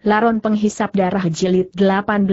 Laron Penghisap Darah Jilid 18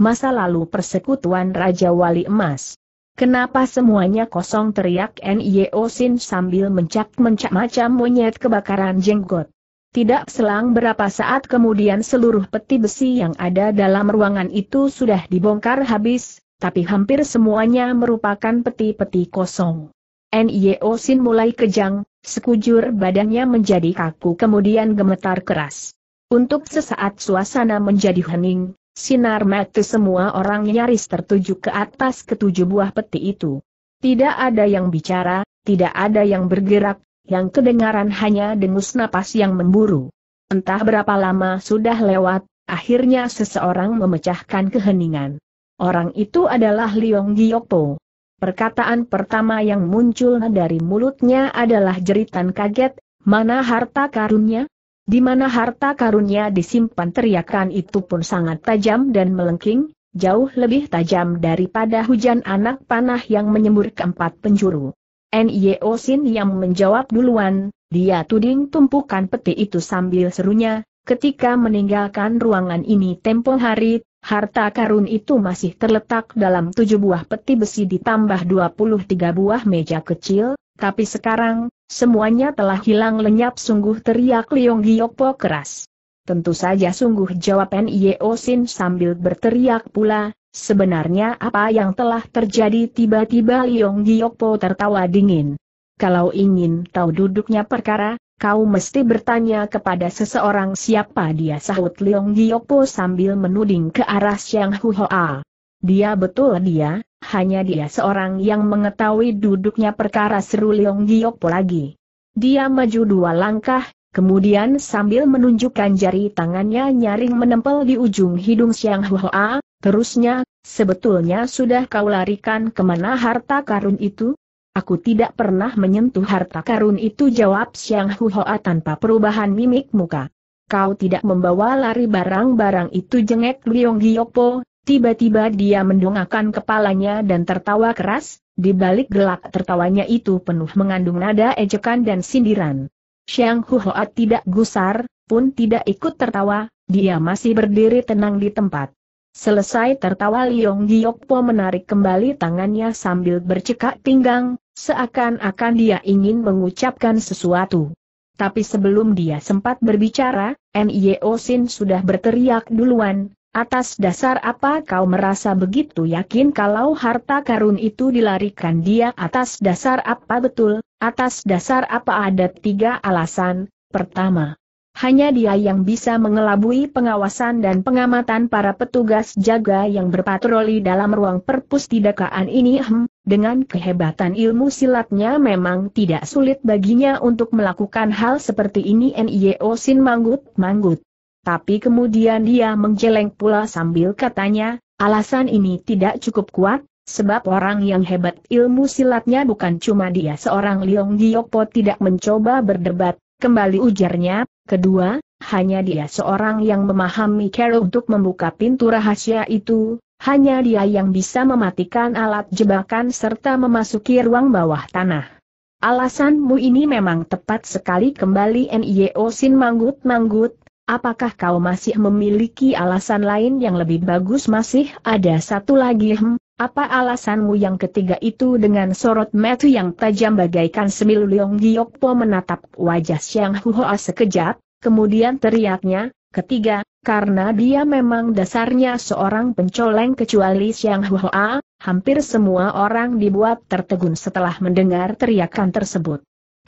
Masa lalu persekutuan Raja Wali Emas Kenapa semuanya kosong teriak N.I.O. Sin sambil mencak-mencak macam monyet kebakaran jenggot. Tidak selang berapa saat kemudian seluruh peti besi yang ada dalam ruangan itu sudah dibongkar habis, tapi hampir semuanya merupakan peti-peti kosong. N.I.O. Sin mulai kejang, sekujur badannya menjadi kaku kemudian gemetar keras. Untuk sesaat suasana menjadi hening, sinar mata semua orang nyaris tertuju ke atas ketujuh buah peti itu. Tidak ada yang bicara, tidak ada yang bergerak, yang kedengaran hanya dengus napas yang memburu. Entah berapa lama sudah lewat, akhirnya seseorang memecahkan keheningan. Orang itu adalah Liong Giyokpo. Perkataan pertama yang muncul dari mulutnya adalah jeritan kaget, mana harta karunnya? Di mana harta karunnya disimpan teriakan itu pun sangat tajam dan melengking, jauh lebih tajam daripada hujan anak panah yang menyembur keempat penjuru. N.Y.O. Sin yang menjawab duluan, dia tuding tumpukan peti itu sambil serunya, ketika meninggalkan ruangan ini tempo hari, harta karun itu masih terletak dalam tujuh buah peti besi ditambah 23 buah meja kecil, tapi sekarang, Semuanya telah hilang lenyap sungguh teriak Liong Giopo keras. Tentu saja sungguh jawab Nio Sin sambil berteriak pula, sebenarnya apa yang telah terjadi tiba-tiba Liong Giopo tertawa dingin. Kalau ingin tahu duduknya perkara, kau mesti bertanya kepada seseorang siapa dia sahut Leong Giopo sambil menuding ke arah Siang Huoa. Dia betul dia, hanya dia seorang yang mengetahui duduknya perkara seru Leong lagi. Dia maju dua langkah, kemudian sambil menunjukkan jari tangannya nyaring menempel di ujung hidung Siang Hua, terusnya, sebetulnya sudah kau larikan kemana harta karun itu? Aku tidak pernah menyentuh harta karun itu jawab Siang Hua tanpa perubahan mimik muka. Kau tidak membawa lari barang-barang itu jengek Leong Giokpo, Tiba-tiba dia mendongakkan kepalanya dan tertawa keras, di balik gelak tertawanya itu penuh mengandung nada ejekan dan sindiran. Xiang Huhoat tidak gusar, pun tidak ikut tertawa, dia masih berdiri tenang di tempat. Selesai tertawa Liong Giokpo menarik kembali tangannya sambil bercekak pinggang, seakan-akan dia ingin mengucapkan sesuatu. Tapi sebelum dia sempat berbicara, Nio Sin sudah berteriak duluan, Atas dasar apa kau merasa begitu yakin kalau harta karun itu dilarikan dia atas dasar apa betul, atas dasar apa ada tiga alasan, pertama. Hanya dia yang bisa mengelabui pengawasan dan pengamatan para petugas jaga yang berpatroli dalam ruang perpustidakaan ini hmm, dengan kehebatan ilmu silatnya memang tidak sulit baginya untuk melakukan hal seperti ini NIO Sin Manggut Manggut tapi kemudian dia menjeleng pula sambil katanya, alasan ini tidak cukup kuat, sebab orang yang hebat ilmu silatnya bukan cuma dia seorang Liong Giyokpo tidak mencoba berdebat, kembali ujarnya, kedua, hanya dia seorang yang memahami cara untuk membuka pintu rahasia itu, hanya dia yang bisa mematikan alat jebakan serta memasuki ruang bawah tanah. Alasanmu ini memang tepat sekali kembali NIO Sin manggut-manggut, Apakah kau masih memiliki alasan lain yang lebih bagus masih ada satu lagi hmm? Apa alasanmu yang ketiga itu dengan sorot metu yang tajam bagaikan semilu Leong Giokpo menatap wajah Xiang sekejap, kemudian teriaknya, ketiga, karena dia memang dasarnya seorang pencoleng kecuali Xiang hampir semua orang dibuat tertegun setelah mendengar teriakan tersebut.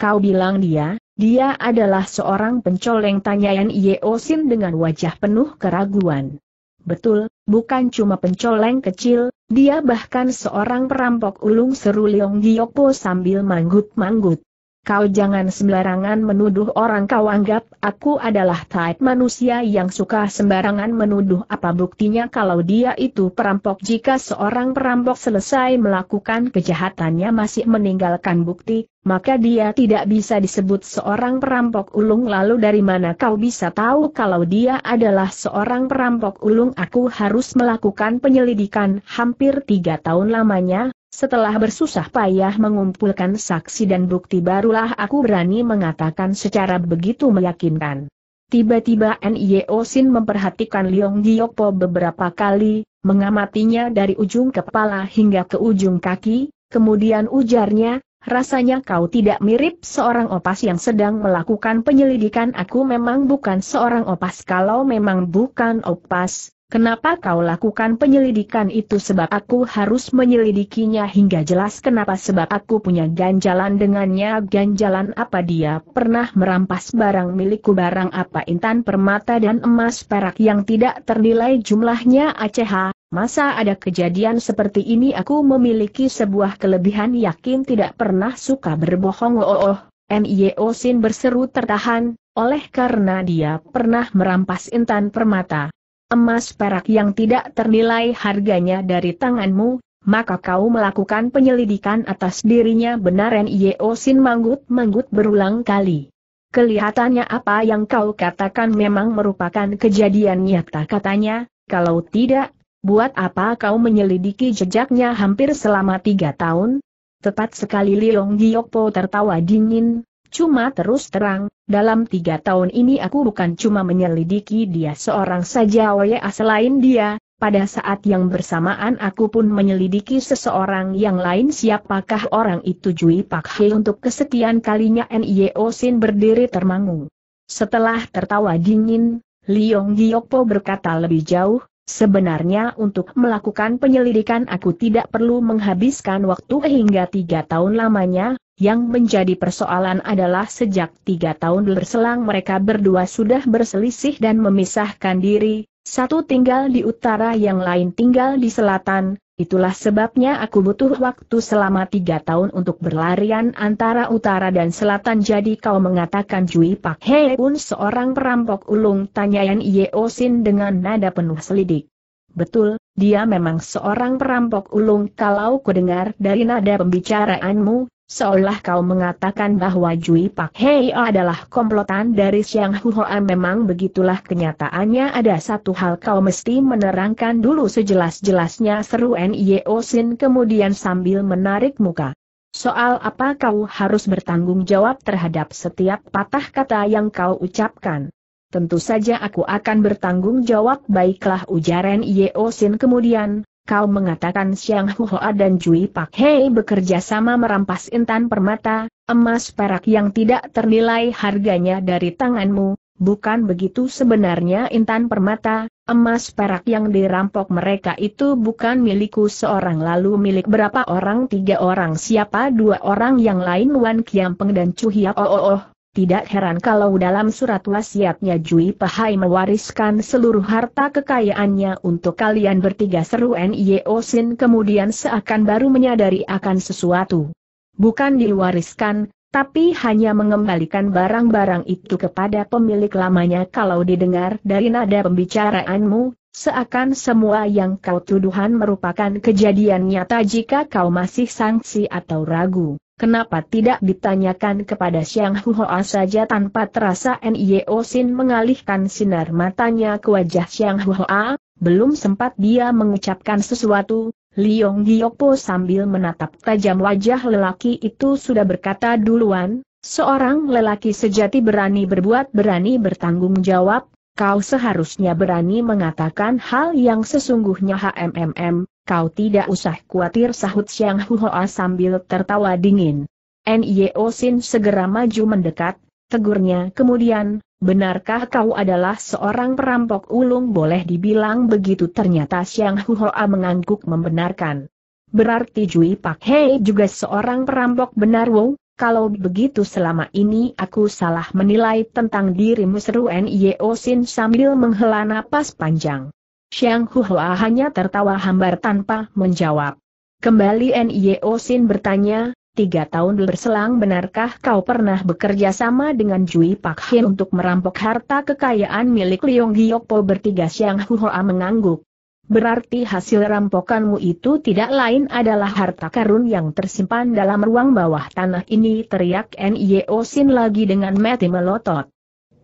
Kau bilang dia, dia adalah seorang pencoleng tanyaan Yeosin Sin dengan wajah penuh keraguan. Betul, bukan cuma pencoleng kecil, dia bahkan seorang perampok ulung seru Leong Giopo sambil manggut-manggut. Kau jangan sembarangan menuduh orang kau anggap aku adalah type manusia yang suka sembarangan menuduh apa buktinya kalau dia itu perampok jika seorang perampok selesai melakukan kejahatannya masih meninggalkan bukti, maka dia tidak bisa disebut seorang perampok ulung lalu dari mana kau bisa tahu kalau dia adalah seorang perampok ulung aku harus melakukan penyelidikan hampir tiga tahun lamanya, setelah bersusah payah mengumpulkan saksi dan bukti barulah aku berani mengatakan secara begitu meyakinkan. Tiba-tiba Nio Sin memperhatikan Liong Giokpo beberapa kali, mengamatinya dari ujung kepala hingga ke ujung kaki, kemudian ujarnya, rasanya kau tidak mirip seorang opas yang sedang melakukan penyelidikan aku memang bukan seorang opas kalau memang bukan opas, Kenapa kau lakukan penyelidikan itu sebab aku harus menyelidikinya hingga jelas kenapa sebab aku punya ganjalan dengannya ganjalan apa dia pernah merampas barang milikku barang apa intan permata dan emas perak yang tidak ternilai jumlahnya Aceh. Masa ada kejadian seperti ini aku memiliki sebuah kelebihan yakin tidak pernah suka berbohong oh oh MIO oh. Sin berseru tertahan oleh karena dia pernah merampas intan permata emas perak yang tidak ternilai harganya dari tanganmu, maka kau melakukan penyelidikan atas dirinya benaran? Yeosin Sin manggut-manggut berulang kali. Kelihatannya apa yang kau katakan memang merupakan kejadian nyata katanya, kalau tidak, buat apa kau menyelidiki jejaknya hampir selama tiga tahun? Tepat sekali Liong Giyokpo tertawa dingin, Cuma terus terang, dalam tiga tahun ini aku bukan cuma menyelidiki dia seorang saja Oya ah, selain dia, pada saat yang bersamaan aku pun menyelidiki seseorang yang lain siapakah orang itu Jui Pak He untuk kesekian kalinya N.I.O. Sin berdiri termangu. Setelah tertawa dingin, Liong Giyokpo berkata lebih jauh, Sebenarnya untuk melakukan penyelidikan aku tidak perlu menghabiskan waktu hingga tiga tahun lamanya, yang menjadi persoalan adalah sejak tiga tahun berselang mereka berdua sudah berselisih dan memisahkan diri, satu tinggal di utara yang lain tinggal di selatan, Itulah sebabnya aku butuh waktu selama tiga tahun untuk berlarian antara utara dan selatan jadi kau mengatakan Jui Pak He pun seorang perampok ulung tanyaan Yeo Sin dengan nada penuh selidik. Betul, dia memang seorang perampok ulung kalau dengar dari nada pembicaraanmu, Seolah kau mengatakan bahwa Jui Pak Hei adalah komplotan dari Siang Huhoa memang begitulah kenyataannya ada satu hal kau mesti menerangkan dulu sejelas-jelasnya seru N.I.O. Sin kemudian sambil menarik muka. Soal apa kau harus bertanggung jawab terhadap setiap patah kata yang kau ucapkan. Tentu saja aku akan bertanggung jawab baiklah ujaran N.I.O. Sin kemudian, kau mengatakan Xiang Hua dan Jui Pak Hei bekerja sama merampas intan permata, emas perak yang tidak ternilai harganya dari tanganmu, bukan begitu sebenarnya intan permata, emas perak yang dirampok mereka itu bukan milikku seorang lalu milik berapa orang tiga orang siapa dua orang yang lain Wan Kiampeng dan Chu oh, oh, oh. Tidak heran kalau dalam surat wasiatnya Jui Pahai mewariskan seluruh harta kekayaannya untuk kalian bertiga seru N.I.O. Sin kemudian seakan baru menyadari akan sesuatu. Bukan diwariskan, tapi hanya mengembalikan barang-barang itu kepada pemilik lamanya kalau didengar dari nada pembicaraanmu, seakan semua yang kau tuduhan merupakan kejadian nyata jika kau masih sangsi atau ragu. Kenapa tidak ditanyakan kepada Xiang Huoa saja tanpa terasa Nio Sin mengalihkan sinar matanya ke wajah Xiang Huoa, belum sempat dia mengucapkan sesuatu, Liong Po sambil menatap tajam wajah lelaki itu sudah berkata duluan, seorang lelaki sejati berani berbuat berani bertanggung jawab, kau seharusnya berani mengatakan hal yang sesungguhnya HMMM, kau tidak usah khawatir sahut Xiang Huhoa sambil tertawa dingin. Nio Sin segera maju mendekat, tegurnya kemudian, benarkah kau adalah seorang perampok ulung boleh dibilang begitu ternyata Xiang Huhoa mengangguk membenarkan. Berarti Jui Pak Hei juga seorang perampok benar wong? kalau begitu selama ini aku salah menilai tentang dirimu seru Nio Sin sambil menghela napas panjang. Xiang Huhua hanya tertawa hambar tanpa menjawab. Kembali Nio Sin bertanya, tiga tahun berselang benarkah kau pernah bekerja sama dengan Jui Pak Hin untuk merampok harta kekayaan milik Liong Giokpo bertiga Xiang Huhua mengangguk. Berarti hasil rampokanmu itu tidak lain adalah harta karun yang tersimpan dalam ruang bawah tanah ini teriak Nio Sin lagi dengan mati melotot.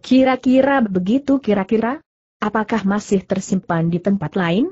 Kira-kira begitu kira-kira? Apakah masih tersimpan di tempat lain?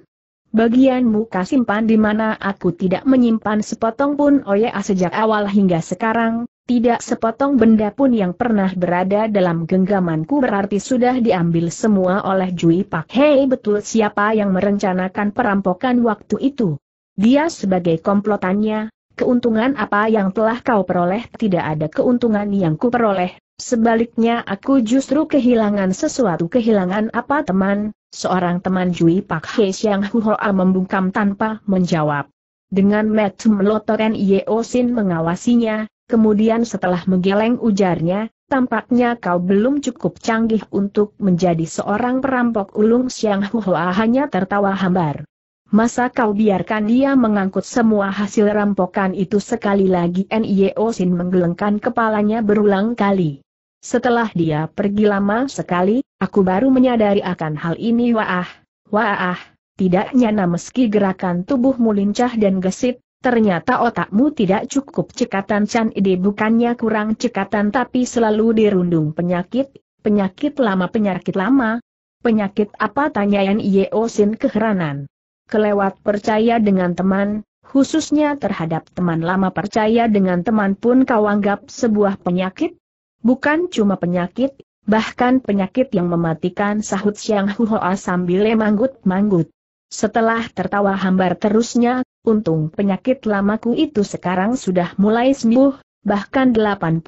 Bagian muka simpan di mana aku tidak menyimpan sepotong pun oya sejak awal hingga sekarang, tidak sepotong benda pun yang pernah berada dalam genggamanku berarti sudah diambil semua oleh Jui Pak Hei betul siapa yang merencanakan perampokan waktu itu. Dia sebagai komplotannya, keuntungan apa yang telah kau peroleh tidak ada keuntungan yang kuperoleh, Sebaliknya aku justru kehilangan sesuatu kehilangan apa teman, seorang teman Jui Pak He Siang Huhoa membungkam tanpa menjawab. Dengan metu melotoren Yeo Sin mengawasinya, kemudian setelah menggeleng ujarnya, tampaknya kau belum cukup canggih untuk menjadi seorang perampok ulung Siang Huhoa hanya tertawa hambar. Masa kau biarkan dia mengangkut semua hasil rampokan itu sekali lagi N.I.O. Sin menggelengkan kepalanya berulang kali. Setelah dia pergi lama sekali, aku baru menyadari akan hal ini Wah, wah, tidak nyana meski gerakan tubuhmu lincah dan gesit, ternyata otakmu tidak cukup cekatan Chan Ide bukannya kurang cekatan tapi selalu dirundung penyakit, penyakit lama penyakit lama. Penyakit apa tanyaan Yeo Sin keheranan. Kelewat percaya dengan teman, khususnya terhadap teman lama percaya dengan teman pun kau anggap sebuah penyakit, Bukan cuma penyakit, bahkan penyakit yang mematikan sahut Siang Huhoa sambil manggut-manggut. Setelah tertawa hambar terusnya, untung penyakit lamaku itu sekarang sudah mulai sembuh, bahkan 80%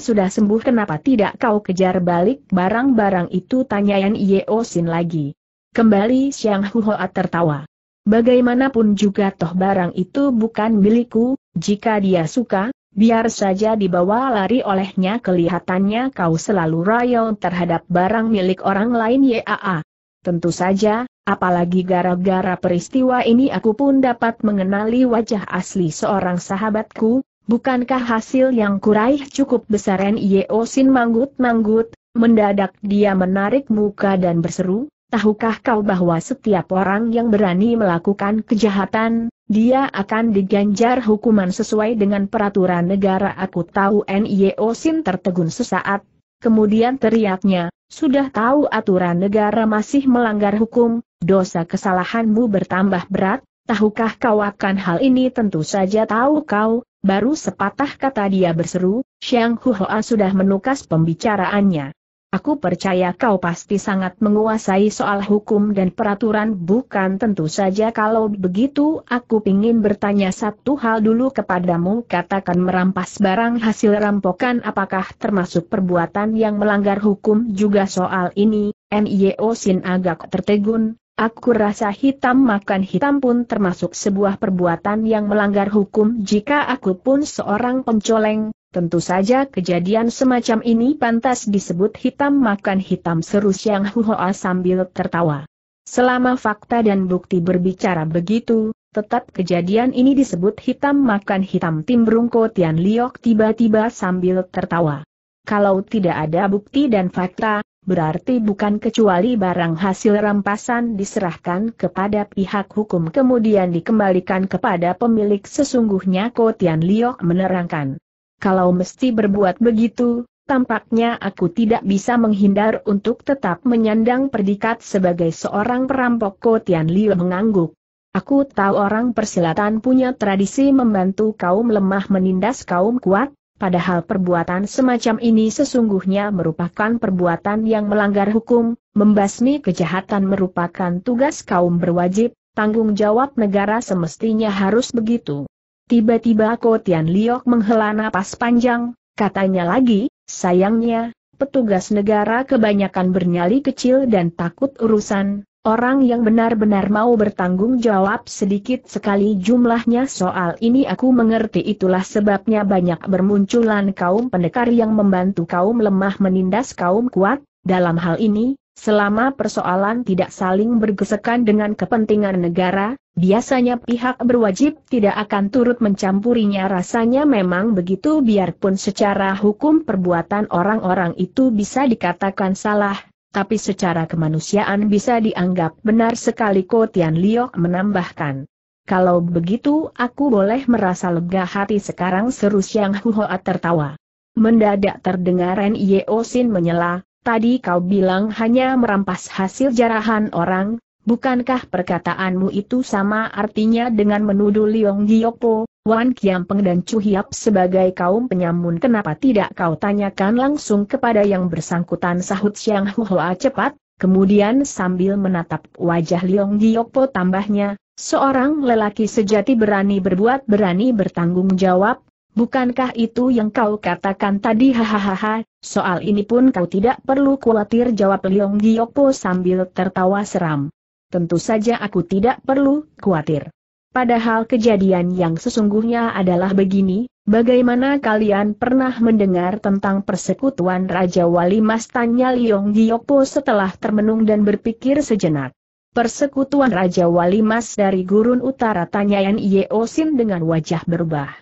sudah sembuh kenapa tidak kau kejar balik barang-barang itu tanya Yan Yeo Sin lagi. Kembali Siang Huhoa tertawa. Bagaimanapun juga toh barang itu bukan milikku, jika dia suka, Biar saja dibawa lari olehnya kelihatannya kau selalu royal terhadap barang milik orang lain YAA. Tentu saja, apalagi gara-gara peristiwa ini aku pun dapat mengenali wajah asli seorang sahabatku, bukankah hasil yang kuraih cukup besar N.I.O. Sin manggut-manggut, mendadak dia menarik muka dan berseru, Tahukah kau bahwa setiap orang yang berani melakukan kejahatan, dia akan diganjar hukuman sesuai dengan peraturan negara aku tahu NIO Sin tertegun sesaat, kemudian teriaknya, sudah tahu aturan negara masih melanggar hukum, dosa kesalahanmu bertambah berat, tahukah kau akan hal ini tentu saja tahu kau, baru sepatah kata dia berseru, Xiang Huoa sudah menukas pembicaraannya. Aku percaya kau pasti sangat menguasai soal hukum dan peraturan bukan tentu saja kalau begitu aku ingin bertanya satu hal dulu kepadamu katakan merampas barang hasil rampokan apakah termasuk perbuatan yang melanggar hukum juga soal ini, NIO Sin agak tertegun, aku rasa hitam makan hitam pun termasuk sebuah perbuatan yang melanggar hukum jika aku pun seorang pencoleng, Tentu saja kejadian semacam ini pantas disebut hitam makan hitam seru Xiang Huhoa sambil tertawa. Selama fakta dan bukti berbicara begitu, tetap kejadian ini disebut hitam makan hitam timbrung Tian Liok tiba-tiba sambil tertawa. Kalau tidak ada bukti dan fakta, berarti bukan kecuali barang hasil rampasan diserahkan kepada pihak hukum kemudian dikembalikan kepada pemilik sesungguhnya Tian Liok menerangkan kalau mesti berbuat begitu, tampaknya aku tidak bisa menghindar untuk tetap menyandang perdikat sebagai seorang perampok Kotian Liu mengangguk. Aku tahu orang persilatan punya tradisi membantu kaum lemah menindas kaum kuat, padahal perbuatan semacam ini sesungguhnya merupakan perbuatan yang melanggar hukum, membasmi kejahatan merupakan tugas kaum berwajib, tanggung jawab negara semestinya harus begitu. Tiba-tiba Tian Liok menghela napas panjang, katanya lagi, sayangnya, petugas negara kebanyakan bernyali kecil dan takut urusan, orang yang benar-benar mau bertanggung jawab sedikit sekali jumlahnya soal ini aku mengerti itulah sebabnya banyak bermunculan kaum pendekar yang membantu kaum lemah menindas kaum kuat, dalam hal ini, Selama persoalan tidak saling bergesekan dengan kepentingan negara, biasanya pihak berwajib tidak akan turut mencampurinya rasanya memang begitu biarpun secara hukum perbuatan orang-orang itu bisa dikatakan salah, tapi secara kemanusiaan bisa dianggap benar sekali Kotian Liok menambahkan. Kalau begitu aku boleh merasa lega hati sekarang seru Siang Huhoa tertawa. Mendadak terdengar Yeo Sin menyela, tadi kau bilang hanya merampas hasil jarahan orang, bukankah perkataanmu itu sama artinya dengan menuduh Liong Giyopo, Wan Kiampeng dan Chu Hiap sebagai kaum penyamun kenapa tidak kau tanyakan langsung kepada yang bersangkutan sahut Siang Huhoa cepat, kemudian sambil menatap wajah Liong Giyopo tambahnya, seorang lelaki sejati berani berbuat berani bertanggung jawab, Bukankah itu yang kau katakan tadi hahaha, soal ini pun kau tidak perlu khawatir jawab Leong Giopo sambil tertawa seram. Tentu saja aku tidak perlu khawatir. Padahal kejadian yang sesungguhnya adalah begini, bagaimana kalian pernah mendengar tentang persekutuan Raja Wali Mas tanya Leong Giopo setelah termenung dan berpikir sejenak. Persekutuan Raja Wali Mas dari Gurun Utara tanya Yen Yeo Sin dengan wajah berubah.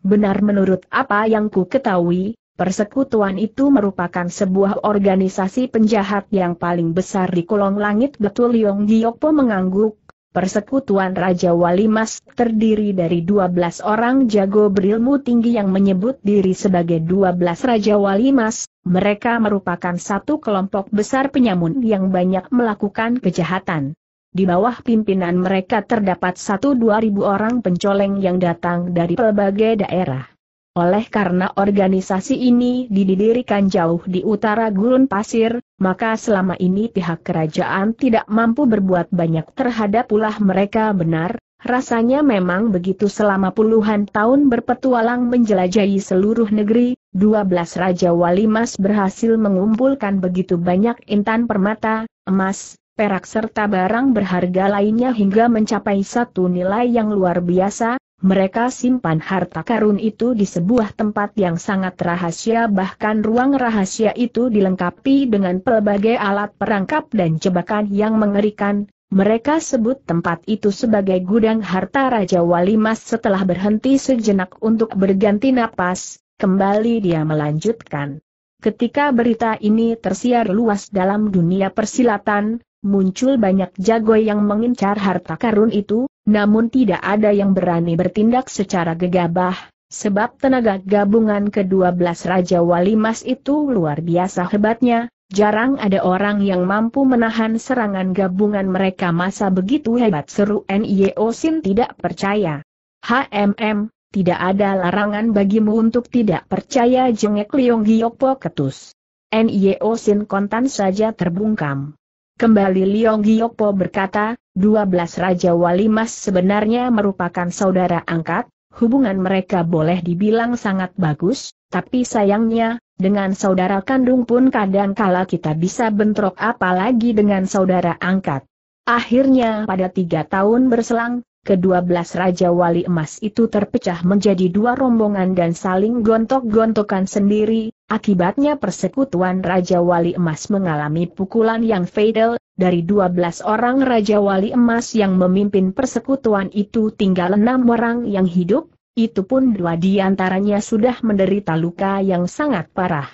Benar menurut apa yang ku ketahui, persekutuan itu merupakan sebuah organisasi penjahat yang paling besar di kolong langit betul Yong Giokpo mengangguk. Persekutuan Raja Wali Mas terdiri dari 12 orang jago berilmu tinggi yang menyebut diri sebagai 12 Raja Wali Mas, mereka merupakan satu kelompok besar penyamun yang banyak melakukan kejahatan. Di bawah pimpinan mereka terdapat satu dua ribu orang pencoleng yang datang dari pelbagai daerah. Oleh karena organisasi ini didirikan jauh di utara gurun pasir, maka selama ini pihak kerajaan tidak mampu berbuat banyak terhadap ulah mereka benar, rasanya memang begitu selama puluhan tahun berpetualang menjelajahi seluruh negeri, 12 Raja Walimas berhasil mengumpulkan begitu banyak intan permata, emas, perak serta barang berharga lainnya hingga mencapai satu nilai yang luar biasa, mereka simpan harta karun itu di sebuah tempat yang sangat rahasia bahkan ruang rahasia itu dilengkapi dengan pelbagai alat perangkap dan jebakan yang mengerikan. Mereka sebut tempat itu sebagai gudang harta Raja walimas. setelah berhenti sejenak untuk berganti napas, kembali dia melanjutkan. Ketika berita ini tersiar luas dalam dunia persilatan, muncul banyak jago yang mengincar harta karun itu, namun tidak ada yang berani bertindak secara gegabah, sebab tenaga gabungan ke-12 Raja Wali Mas itu luar biasa hebatnya, jarang ada orang yang mampu menahan serangan gabungan mereka masa begitu hebat seru N.I.O. Sin tidak percaya. HMM, tidak ada larangan bagimu untuk tidak percaya jengek Liong Hiyokpo ketus. N.I.O. Sin kontan saja terbungkam. Kembali Liong Giyokpo berkata, 12 Raja Wali Mas sebenarnya merupakan saudara angkat, hubungan mereka boleh dibilang sangat bagus, tapi sayangnya, dengan saudara kandung pun kadang kala kita bisa bentrok apalagi dengan saudara angkat. Akhirnya pada tiga tahun berselang, kedua belas Raja Wali Emas itu terpecah menjadi dua rombongan dan saling gontok-gontokan sendiri, Akibatnya persekutuan Raja Wali Emas mengalami pukulan yang fatal, dari 12 orang Raja Wali Emas yang memimpin persekutuan itu tinggal enam orang yang hidup, itu pun dua di antaranya sudah menderita luka yang sangat parah.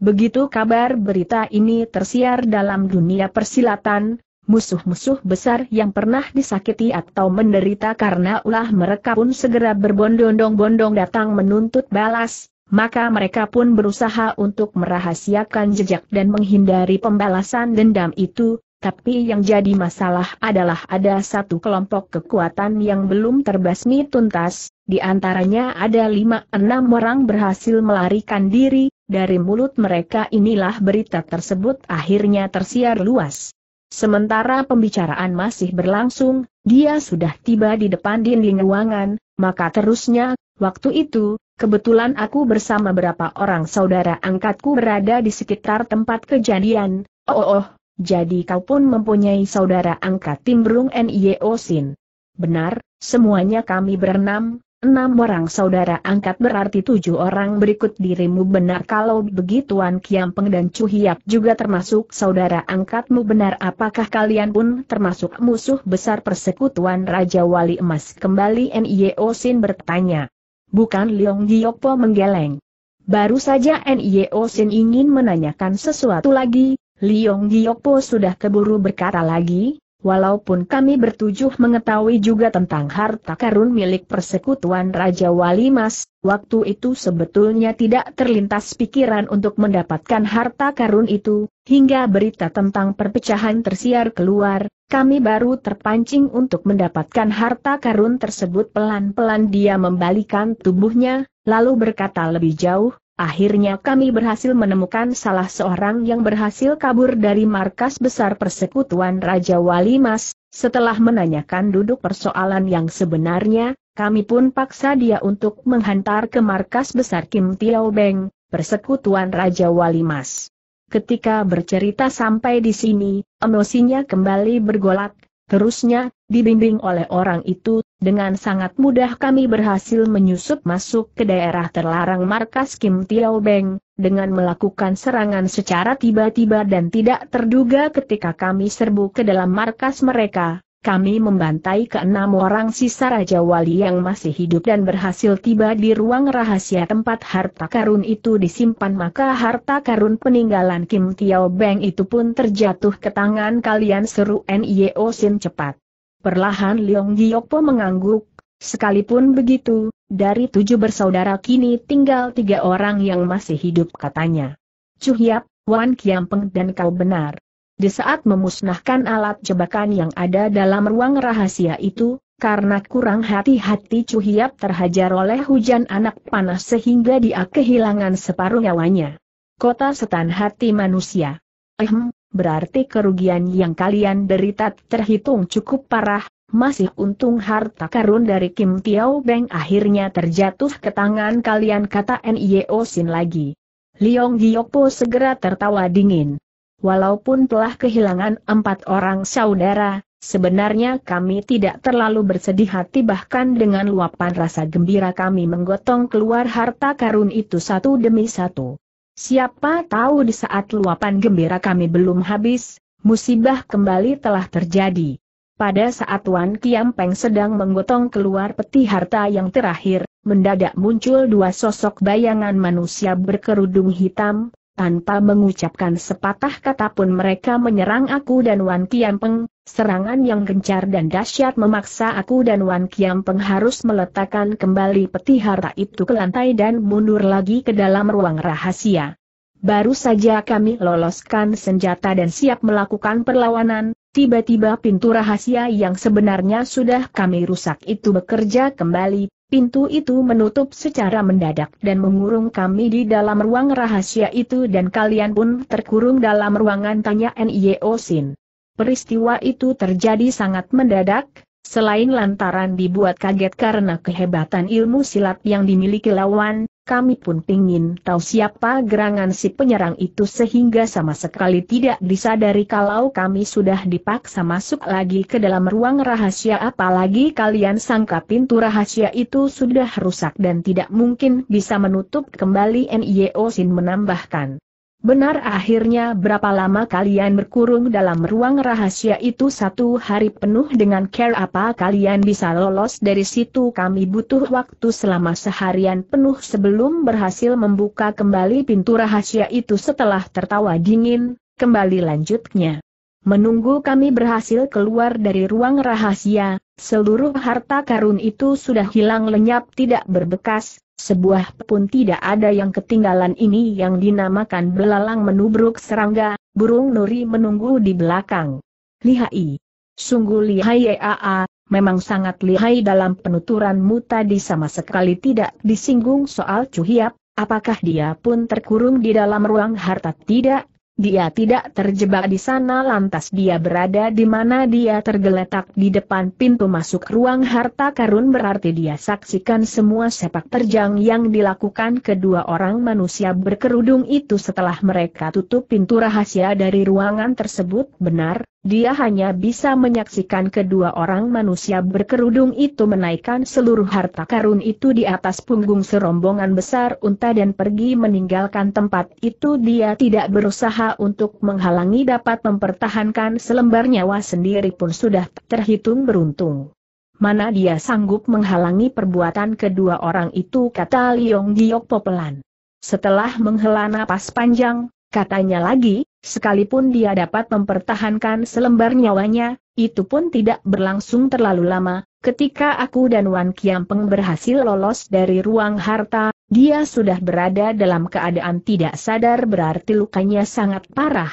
Begitu kabar berita ini tersiar dalam dunia persilatan, musuh-musuh besar yang pernah disakiti atau menderita karena ulah mereka pun segera berbondong-bondong datang menuntut balas, maka mereka pun berusaha untuk merahasiakan jejak dan menghindari pembalasan dendam itu, tapi yang jadi masalah adalah ada satu kelompok kekuatan yang belum terbasmi tuntas, di antaranya ada lima enam orang berhasil melarikan diri, dari mulut mereka inilah berita tersebut akhirnya tersiar luas. Sementara pembicaraan masih berlangsung, dia sudah tiba di depan dinding ruangan, maka terusnya, waktu itu, Kebetulan aku bersama beberapa orang saudara angkatku berada di sekitar tempat kejadian. Oh, oh, oh. jadi kau pun mempunyai saudara angkat Timbrung N.I.O. Sin. Benar, semuanya kami berenam, enam orang saudara angkat berarti tujuh orang berikut dirimu benar kalau begitu begituan Kiampeng dan Cuhiak juga termasuk saudara angkatmu benar apakah kalian pun termasuk musuh besar persekutuan Raja Wali Emas kembali N.I.O. Sin bertanya. Bukan Leong Giopo menggeleng. Baru saja Nio Sin ingin menanyakan sesuatu lagi, Leong Giopo sudah keburu berkata lagi, walaupun kami bertujuh mengetahui juga tentang harta karun milik persekutuan Raja Wali Mas, waktu itu sebetulnya tidak terlintas pikiran untuk mendapatkan harta karun itu, hingga berita tentang perpecahan tersiar keluar, kami baru terpancing untuk mendapatkan harta karun tersebut pelan-pelan dia membalikan tubuhnya, lalu berkata lebih jauh, akhirnya kami berhasil menemukan salah seorang yang berhasil kabur dari markas besar persekutuan Raja Wali Mas, setelah menanyakan duduk persoalan yang sebenarnya, kami pun paksa dia untuk menghantar ke markas besar Kim Tiao Beng, persekutuan Raja Wali Mas. Ketika bercerita sampai di sini, emosinya kembali bergolak, terusnya, dibimbing oleh orang itu, dengan sangat mudah kami berhasil menyusup masuk ke daerah terlarang markas Kim Tiao Beng, dengan melakukan serangan secara tiba-tiba dan tidak terduga ketika kami serbu ke dalam markas mereka, kami membantai keenam orang sisa Raja Wali yang masih hidup dan berhasil tiba di ruang rahasia tempat harta karun itu disimpan maka harta karun peninggalan Kim Tiao Beng itu pun terjatuh ke tangan kalian seru Nio Sin cepat. Perlahan Leong Giyokpo mengangguk, sekalipun begitu, dari tujuh bersaudara kini tinggal tiga orang yang masih hidup katanya. Cuhyap, Wan Kiampeng dan kau benar. Di saat memusnahkan alat jebakan yang ada dalam ruang rahasia itu, karena kurang hati-hati Cuhiap terhajar oleh hujan anak panas sehingga dia kehilangan separuh nyawanya. Kota setan hati manusia. Ehm, berarti kerugian yang kalian derita terhitung cukup parah, masih untung harta karun dari Kim Tiao Beng akhirnya terjatuh ke tangan kalian kata Nio Sin lagi. Liong Giyokpo segera tertawa dingin walaupun telah kehilangan empat orang saudara, sebenarnya kami tidak terlalu bersedih hati bahkan dengan luapan rasa gembira kami menggotong keluar harta karun itu satu demi satu. Siapa tahu di saat luapan gembira kami belum habis, musibah kembali telah terjadi. Pada saat Wan Peng sedang menggotong keluar peti harta yang terakhir, mendadak muncul dua sosok bayangan manusia berkerudung hitam, tanpa mengucapkan sepatah kata pun mereka menyerang aku dan Wan Kiampeng, serangan yang gencar dan dahsyat memaksa aku dan Wan Kiampeng harus meletakkan kembali peti harta itu ke lantai dan mundur lagi ke dalam ruang rahasia. Baru saja kami loloskan senjata dan siap melakukan perlawanan, tiba-tiba pintu rahasia yang sebenarnya sudah kami rusak itu bekerja kembali, Pintu itu menutup secara mendadak dan mengurung kami di dalam ruang rahasia itu dan kalian pun terkurung dalam ruangan tanya N.I.O. Sin. Peristiwa itu terjadi sangat mendadak, selain lantaran dibuat kaget karena kehebatan ilmu silat yang dimiliki lawan, kami pun ingin tahu siapa gerangan si penyerang itu sehingga sama sekali tidak disadari kalau kami sudah dipaksa masuk lagi ke dalam ruang rahasia apalagi kalian sangka pintu rahasia itu sudah rusak dan tidak mungkin bisa menutup kembali NIO Sin menambahkan. Benar akhirnya berapa lama kalian berkurung dalam ruang rahasia itu satu hari penuh dengan care apa kalian bisa lolos dari situ kami butuh waktu selama seharian penuh sebelum berhasil membuka kembali pintu rahasia itu setelah tertawa dingin, kembali lanjutnya. Menunggu kami berhasil keluar dari ruang rahasia, seluruh harta karun itu sudah hilang lenyap tidak berbekas, sebuah pun tidak ada yang ketinggalan ini yang dinamakan belalang menubruk serangga, burung nuri menunggu di belakang. Lihai. Sungguh lihai aa, memang sangat lihai dalam penuturanmu tadi sama sekali tidak disinggung soal cuhiap, apakah dia pun terkurung di dalam ruang harta tidak, dia tidak terjebak di sana lantas dia berada di mana dia tergeletak di depan pintu masuk ruang harta karun berarti dia saksikan semua sepak terjang yang dilakukan kedua orang manusia berkerudung itu setelah mereka tutup pintu rahasia dari ruangan tersebut benar, dia hanya bisa menyaksikan kedua orang manusia berkerudung itu menaikkan seluruh harta karun itu di atas punggung serombongan besar unta dan pergi meninggalkan tempat itu dia tidak berusaha untuk menghalangi dapat mempertahankan selembar nyawa sendiri pun sudah terhitung beruntung. Mana dia sanggup menghalangi perbuatan kedua orang itu kata Liong Giok Popelan. Setelah menghela napas panjang, katanya lagi, Sekalipun dia dapat mempertahankan selembar nyawanya, itu pun tidak berlangsung terlalu lama, ketika aku dan Wan Kiampeng berhasil lolos dari ruang harta, dia sudah berada dalam keadaan tidak sadar berarti lukanya sangat parah.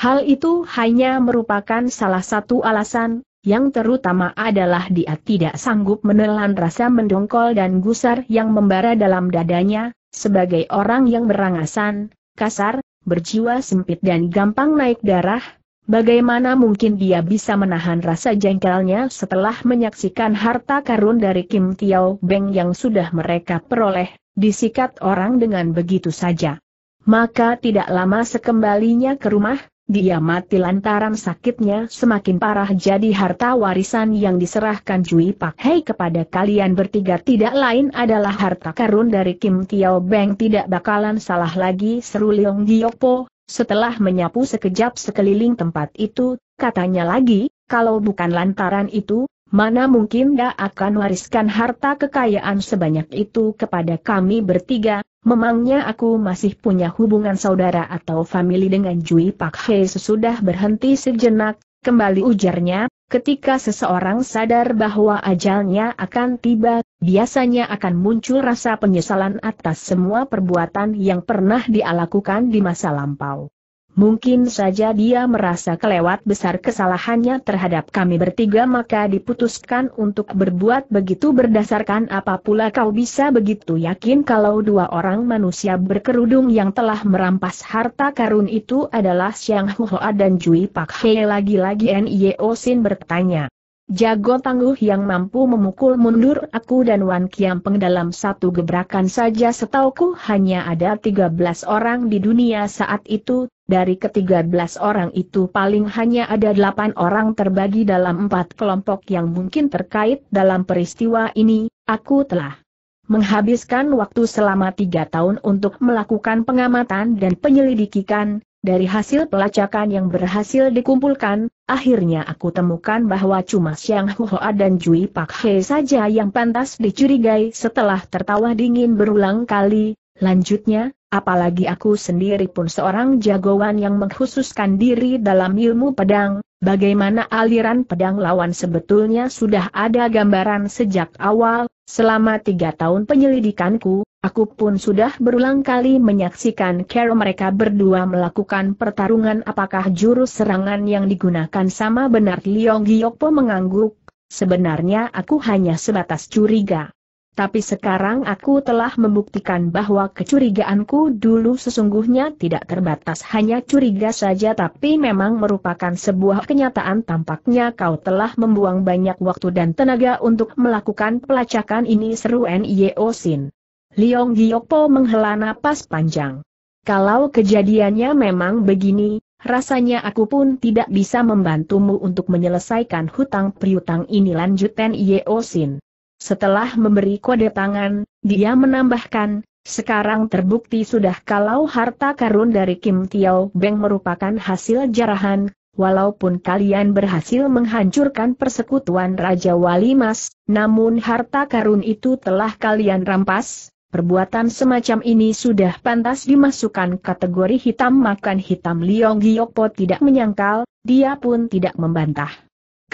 Hal itu hanya merupakan salah satu alasan, yang terutama adalah dia tidak sanggup menelan rasa mendongkol dan gusar yang membara dalam dadanya, sebagai orang yang berangasan, kasar, berjiwa sempit dan gampang naik darah, bagaimana mungkin dia bisa menahan rasa jengkelnya setelah menyaksikan harta karun dari Kim Tiao Beng yang sudah mereka peroleh, disikat orang dengan begitu saja. Maka tidak lama sekembalinya ke rumah, dia mati lantaran sakitnya semakin parah jadi harta warisan yang diserahkan Jui Pak Hei kepada kalian bertiga tidak lain adalah harta karun dari Kim Tiao Beng tidak bakalan salah lagi seru Leong Giopo, setelah menyapu sekejap sekeliling tempat itu, katanya lagi, kalau bukan lantaran itu, Mana mungkin dia akan wariskan harta kekayaan sebanyak itu kepada kami bertiga, Memangnya aku masih punya hubungan saudara atau family dengan Jui Pak He sesudah berhenti sejenak, kembali ujarnya, ketika seseorang sadar bahwa ajalnya akan tiba, biasanya akan muncul rasa penyesalan atas semua perbuatan yang pernah dia lakukan di masa lampau. Mungkin saja dia merasa kelewat besar kesalahannya terhadap kami bertiga maka diputuskan untuk berbuat begitu berdasarkan apa pula kau bisa begitu yakin kalau dua orang manusia berkerudung yang telah merampas harta karun itu adalah Siang Huhoa dan Jui Pak He lagi-lagi Nio Sin bertanya. Jago tangguh yang mampu memukul mundur aku dan Wan Peng dalam satu gebrakan saja setauku hanya ada 13 orang di dunia saat itu, dari ke-13 orang itu paling hanya ada 8 orang terbagi dalam 4 kelompok yang mungkin terkait dalam peristiwa ini, aku telah menghabiskan waktu selama 3 tahun untuk melakukan pengamatan dan penyelidikan, dari hasil pelacakan yang berhasil dikumpulkan, Akhirnya aku temukan bahwa cuma Siang Huoa dan Jui Pak He saja yang pantas dicurigai setelah tertawa dingin berulang kali. Lanjutnya, apalagi aku sendiri pun seorang jagoan yang mengkhususkan diri dalam ilmu pedang, bagaimana aliran pedang lawan sebetulnya sudah ada gambaran sejak awal, Selama tiga tahun penyelidikanku, aku pun sudah berulang kali menyaksikan cara mereka berdua melakukan pertarungan apakah jurus serangan yang digunakan sama benar Liong Giyokpo mengangguk. Sebenarnya aku hanya sebatas curiga. Tapi sekarang aku telah membuktikan bahwa kecurigaanku dulu sesungguhnya tidak terbatas hanya curiga saja tapi memang merupakan sebuah kenyataan tampaknya kau telah membuang banyak waktu dan tenaga untuk melakukan pelacakan ini seru N.I.O. Sin. Liong Giopo menghela napas panjang. Kalau kejadiannya memang begini, rasanya aku pun tidak bisa membantumu untuk menyelesaikan hutang priutang ini lanjut N.I.O. Sin. Setelah memberi kode tangan, dia menambahkan, sekarang terbukti sudah kalau harta karun dari Kim Tiao Beng merupakan hasil jarahan, walaupun kalian berhasil menghancurkan persekutuan Raja Wali Mas, namun harta karun itu telah kalian rampas, perbuatan semacam ini sudah pantas dimasukkan kategori hitam makan hitam Liong Giyopo tidak menyangkal, dia pun tidak membantah.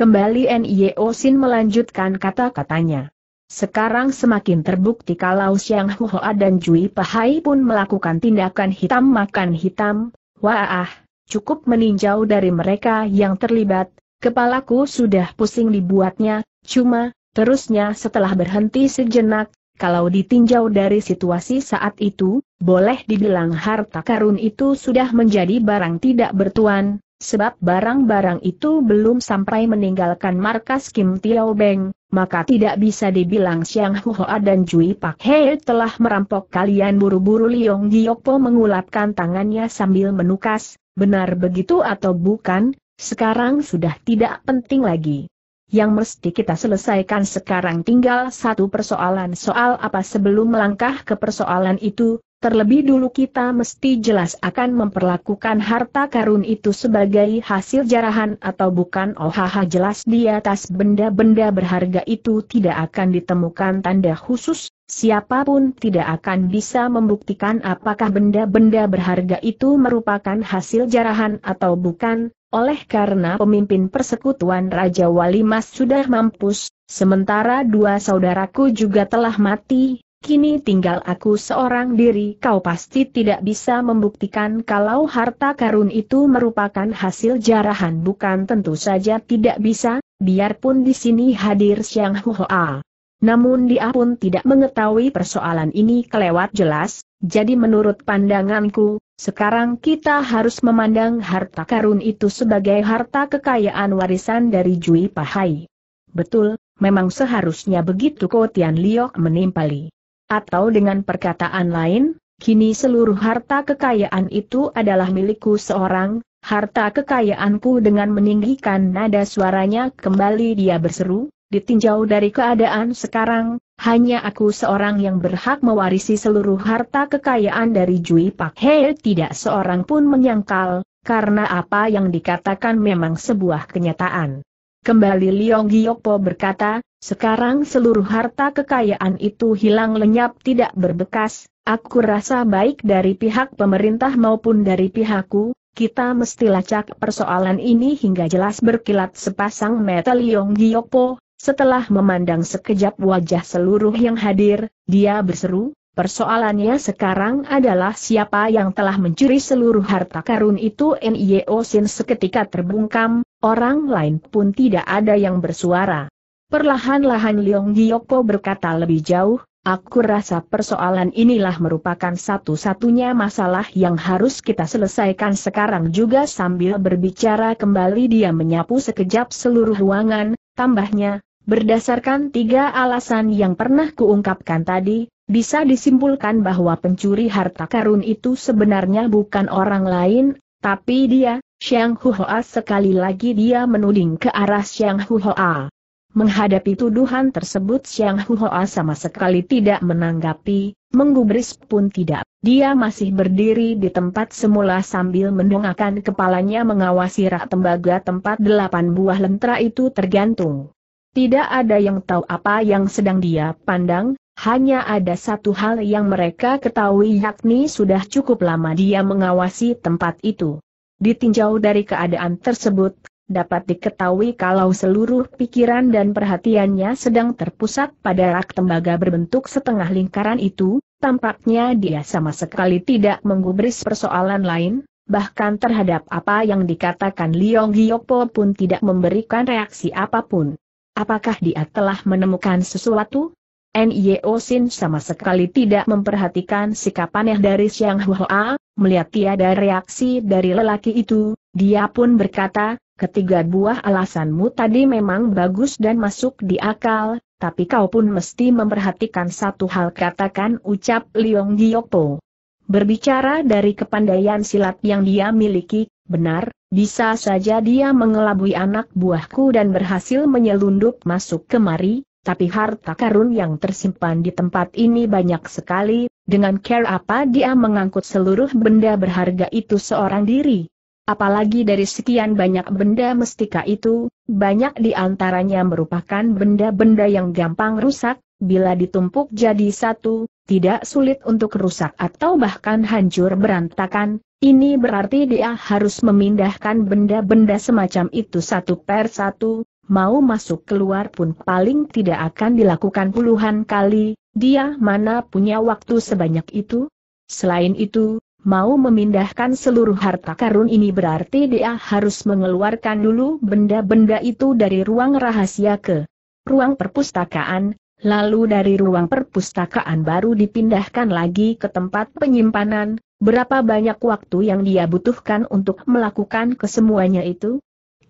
Kembali Nio Sin melanjutkan kata-katanya. Sekarang semakin terbukti kalau Xiang Huoa dan Jui Pahai pun melakukan tindakan hitam makan hitam, wah, cukup meninjau dari mereka yang terlibat, kepalaku sudah pusing dibuatnya, cuma, terusnya setelah berhenti sejenak, kalau ditinjau dari situasi saat itu, boleh dibilang harta karun itu sudah menjadi barang tidak bertuan, Sebab barang-barang itu belum sampai meninggalkan markas Kim Tiao Beng, maka tidak bisa dibilang Siang Huhoa dan Jui Pak Hei telah merampok kalian buru-buru Liong Giopo mengulapkan tangannya sambil menukas, benar begitu atau bukan, sekarang sudah tidak penting lagi yang mesti kita selesaikan sekarang tinggal satu persoalan soal apa sebelum melangkah ke persoalan itu, terlebih dulu kita mesti jelas akan memperlakukan harta karun itu sebagai hasil jarahan atau bukan OHH jelas di atas benda-benda berharga itu tidak akan ditemukan tanda khusus, siapapun tidak akan bisa membuktikan apakah benda-benda berharga itu merupakan hasil jarahan atau bukan, oleh karena pemimpin persekutuan Raja Wali Mas sudah mampus, sementara dua saudaraku juga telah mati, kini tinggal aku seorang diri kau pasti tidak bisa membuktikan kalau harta karun itu merupakan hasil jarahan bukan tentu saja tidak bisa, biarpun di sini hadir Siang Huhoa. Namun dia pun tidak mengetahui persoalan ini kelewat jelas, jadi menurut pandanganku, sekarang kita harus memandang harta karun itu sebagai harta kekayaan warisan dari Jui Pahai. Betul, memang seharusnya begitu Tian Liok menimpali. Atau dengan perkataan lain, kini seluruh harta kekayaan itu adalah milikku seorang, harta kekayaanku dengan meninggikan nada suaranya kembali dia berseru, ditinjau dari keadaan sekarang, hanya aku seorang yang berhak mewarisi seluruh harta kekayaan dari Jui Pak He tidak seorang pun menyangkal, karena apa yang dikatakan memang sebuah kenyataan. Kembali Liong Giokpo berkata, sekarang seluruh harta kekayaan itu hilang lenyap tidak berbekas, aku rasa baik dari pihak pemerintah maupun dari pihakku, kita mesti lacak persoalan ini hingga jelas berkilat sepasang mata Liong Giokpo, setelah memandang sekejap wajah seluruh yang hadir, dia berseru, persoalannya sekarang adalah siapa yang telah mencuri seluruh harta karun itu NIO Sin seketika terbungkam, orang lain pun tidak ada yang bersuara. Perlahan-lahan Leong Giyokpo berkata lebih jauh, aku rasa persoalan inilah merupakan satu-satunya masalah yang harus kita selesaikan sekarang juga sambil berbicara kembali dia menyapu sekejap seluruh ruangan, tambahnya, Berdasarkan tiga alasan yang pernah kuungkapkan tadi, bisa disimpulkan bahwa pencuri harta karun itu sebenarnya bukan orang lain, tapi dia, Xiang Huhoa sekali lagi dia menuding ke arah Xiang Huhoa. Menghadapi tuduhan tersebut Xiang Huhoa sama sekali tidak menanggapi, menggubris pun tidak. Dia masih berdiri di tempat semula sambil mendongakkan kepalanya mengawasi rak tembaga tempat delapan buah lentera itu tergantung. Tidak ada yang tahu apa yang sedang dia pandang, hanya ada satu hal yang mereka ketahui yakni sudah cukup lama dia mengawasi tempat itu. Ditinjau dari keadaan tersebut, dapat diketahui kalau seluruh pikiran dan perhatiannya sedang terpusat pada rak tembaga berbentuk setengah lingkaran itu, tampaknya dia sama sekali tidak menggubris persoalan lain, bahkan terhadap apa yang dikatakan Liong Giyopo pun tidak memberikan reaksi apapun. Apakah dia telah menemukan sesuatu? Nio Sin sama sekali tidak memperhatikan sikap aneh dari Siang Hua, melihat tiada reaksi dari lelaki itu, dia pun berkata, ketiga buah alasanmu tadi memang bagus dan masuk di akal, tapi kau pun mesti memperhatikan satu hal katakan ucap Liong Giyopo. Berbicara dari kepandaian silat yang dia miliki, Benar, bisa saja dia mengelabui anak buahku dan berhasil menyelundup masuk kemari, tapi harta karun yang tersimpan di tempat ini banyak sekali, dengan care apa dia mengangkut seluruh benda berharga itu seorang diri. Apalagi dari sekian banyak benda mestika itu, banyak di antaranya merupakan benda-benda yang gampang rusak, bila ditumpuk jadi satu, tidak sulit untuk rusak atau bahkan hancur berantakan, ini berarti dia harus memindahkan benda-benda semacam itu satu per satu, mau masuk keluar pun paling tidak akan dilakukan puluhan kali, dia mana punya waktu sebanyak itu? Selain itu, mau memindahkan seluruh harta karun ini berarti dia harus mengeluarkan dulu benda-benda itu dari ruang rahasia ke ruang perpustakaan, lalu dari ruang perpustakaan baru dipindahkan lagi ke tempat penyimpanan, Berapa banyak waktu yang dia butuhkan untuk melakukan kesemuanya itu?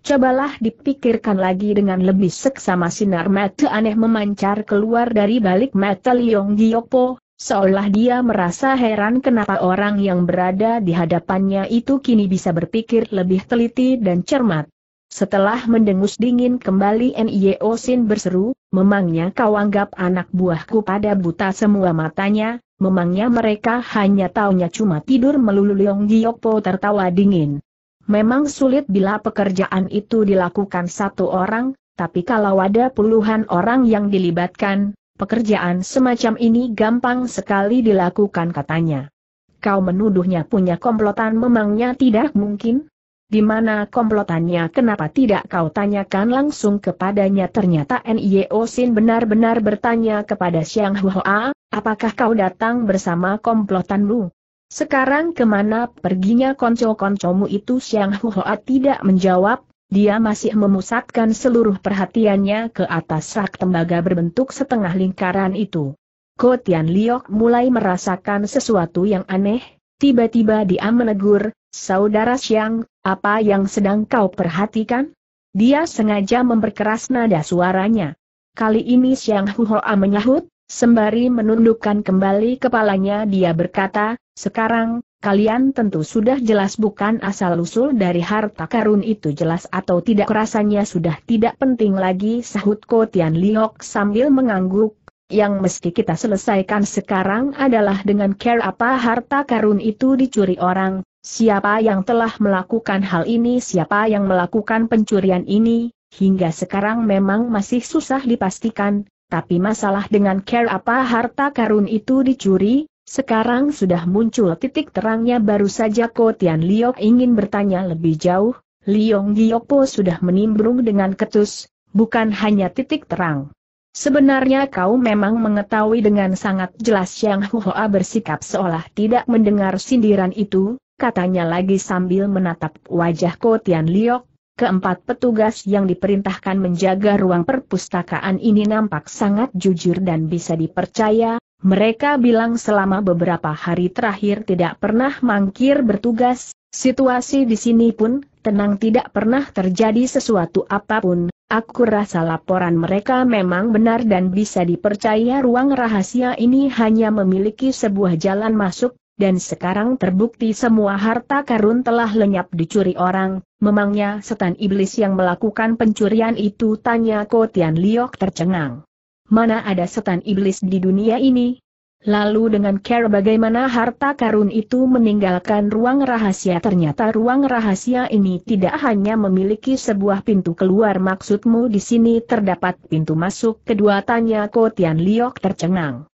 Cobalah dipikirkan lagi dengan lebih seksama sinar mata aneh memancar keluar dari balik mata Liong Giyopo, seolah dia merasa heran kenapa orang yang berada di hadapannya itu kini bisa berpikir lebih teliti dan cermat. Setelah mendengus dingin kembali N.I.O. Sin berseru, memangnya kau anggap anak buahku pada buta semua matanya, Memangnya mereka hanya taunya cuma tidur melulu Leong Giyopo tertawa dingin. Memang sulit bila pekerjaan itu dilakukan satu orang, tapi kalau ada puluhan orang yang dilibatkan, pekerjaan semacam ini gampang sekali dilakukan katanya. Kau menuduhnya punya komplotan memangnya tidak mungkin? Di mana komplotannya kenapa tidak kau tanyakan langsung kepadanya ternyata NIO e Sin benar-benar bertanya kepada Xiang Hua Apakah kau datang bersama komplotanmu? Sekarang kemana perginya konco-koncomu itu Siang Huhoa tidak menjawab, dia masih memusatkan seluruh perhatiannya ke atas rak tembaga berbentuk setengah lingkaran itu. Kotian Liok mulai merasakan sesuatu yang aneh, tiba-tiba dia menegur, Saudara Siang, apa yang sedang kau perhatikan? Dia sengaja memperkeras nada suaranya. Kali ini Siang Huhoa menyahut, Sembari menundukkan kembali kepalanya dia berkata, sekarang, kalian tentu sudah jelas bukan asal-usul dari harta karun itu jelas atau tidak rasanya sudah tidak penting lagi sahut Kotian Liok sambil mengangguk, yang mesti kita selesaikan sekarang adalah dengan care apa harta karun itu dicuri orang, siapa yang telah melakukan hal ini siapa yang melakukan pencurian ini, hingga sekarang memang masih susah dipastikan, tapi masalah dengan care apa harta karun itu dicuri, sekarang sudah muncul titik terangnya baru saja Ko Tian Liok ingin bertanya lebih jauh, Liong Giokpo sudah menimbrung dengan ketus, bukan hanya titik terang. Sebenarnya kau memang mengetahui dengan sangat jelas Yang Huhoa bersikap seolah tidak mendengar sindiran itu, katanya lagi sambil menatap wajah Ko Tian Liok, Keempat petugas yang diperintahkan menjaga ruang perpustakaan ini nampak sangat jujur dan bisa dipercaya, mereka bilang selama beberapa hari terakhir tidak pernah mangkir bertugas, situasi di sini pun tenang tidak pernah terjadi sesuatu apapun, aku rasa laporan mereka memang benar dan bisa dipercaya ruang rahasia ini hanya memiliki sebuah jalan masuk, dan sekarang terbukti semua harta karun telah lenyap dicuri orang, memangnya setan iblis yang melakukan pencurian itu tanya Tian Liok tercengang. Mana ada setan iblis di dunia ini? Lalu dengan care bagaimana harta karun itu meninggalkan ruang rahasia ternyata ruang rahasia ini tidak hanya memiliki sebuah pintu keluar maksudmu di sini terdapat pintu masuk kedua tanya Tian Liok tercengang.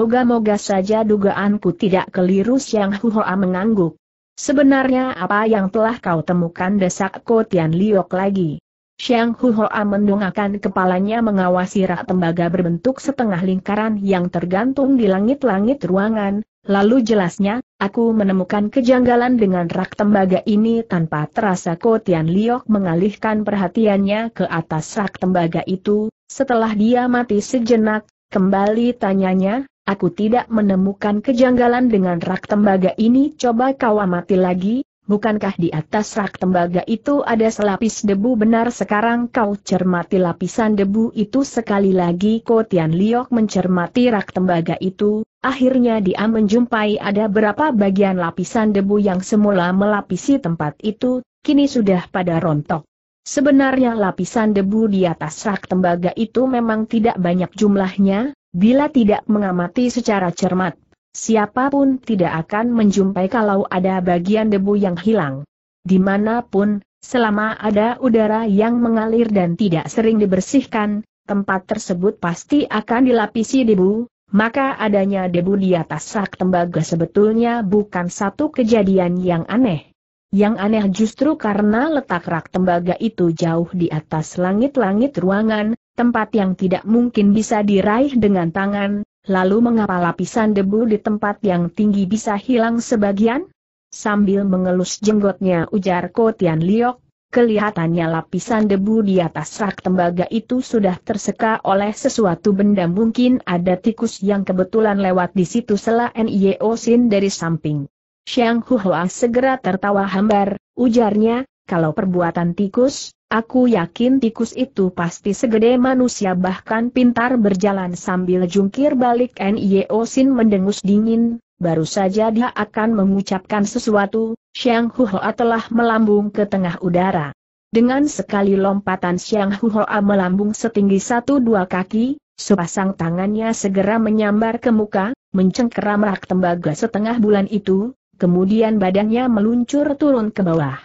Moga-moga saja dugaanku tidak keliru Siang Huhoa mengangguk. Sebenarnya apa yang telah kau temukan desak Ko Tian Liok lagi? Siang Huhoa mendongakkan kepalanya mengawasi rak tembaga berbentuk setengah lingkaran yang tergantung di langit-langit ruangan, lalu jelasnya, aku menemukan kejanggalan dengan rak tembaga ini tanpa terasa Ko Tian Liok mengalihkan perhatiannya ke atas rak tembaga itu, setelah dia mati sejenak, Kembali tanyanya, aku tidak menemukan kejanggalan dengan rak tembaga ini coba kau amati lagi, bukankah di atas rak tembaga itu ada selapis debu benar sekarang kau cermati lapisan debu itu sekali lagi Kotian Liok mencermati rak tembaga itu, akhirnya dia menjumpai ada berapa bagian lapisan debu yang semula melapisi tempat itu, kini sudah pada rontok. Sebenarnya lapisan debu di atas rak tembaga itu memang tidak banyak jumlahnya, Bila tidak mengamati secara cermat, siapapun tidak akan menjumpai kalau ada bagian debu yang hilang. Dimanapun, selama ada udara yang mengalir dan tidak sering dibersihkan, tempat tersebut pasti akan dilapisi debu, maka adanya debu di atas sak tembaga sebetulnya bukan satu kejadian yang aneh. Yang aneh justru karena letak rak tembaga itu jauh di atas langit-langit ruangan, tempat yang tidak mungkin bisa diraih dengan tangan, lalu mengapa lapisan debu di tempat yang tinggi bisa hilang sebagian? Sambil mengelus jenggotnya ujar Kotian Liok, kelihatannya lapisan debu di atas rak tembaga itu sudah terseka oleh sesuatu benda mungkin ada tikus yang kebetulan lewat di situ sela Nio Sin dari samping. Xiang Huhua segera tertawa hambar, ujarnya, kalau perbuatan tikus, Aku yakin tikus itu pasti segede manusia bahkan pintar berjalan sambil jungkir balik Nio Sin mendengus dingin, baru saja dia akan mengucapkan sesuatu, Xiang Huhoa telah melambung ke tengah udara. Dengan sekali lompatan Xiang Huhoa melambung setinggi satu dua kaki, sepasang tangannya segera menyambar ke muka, mencengkeram rak tembaga setengah bulan itu, kemudian badannya meluncur turun ke bawah.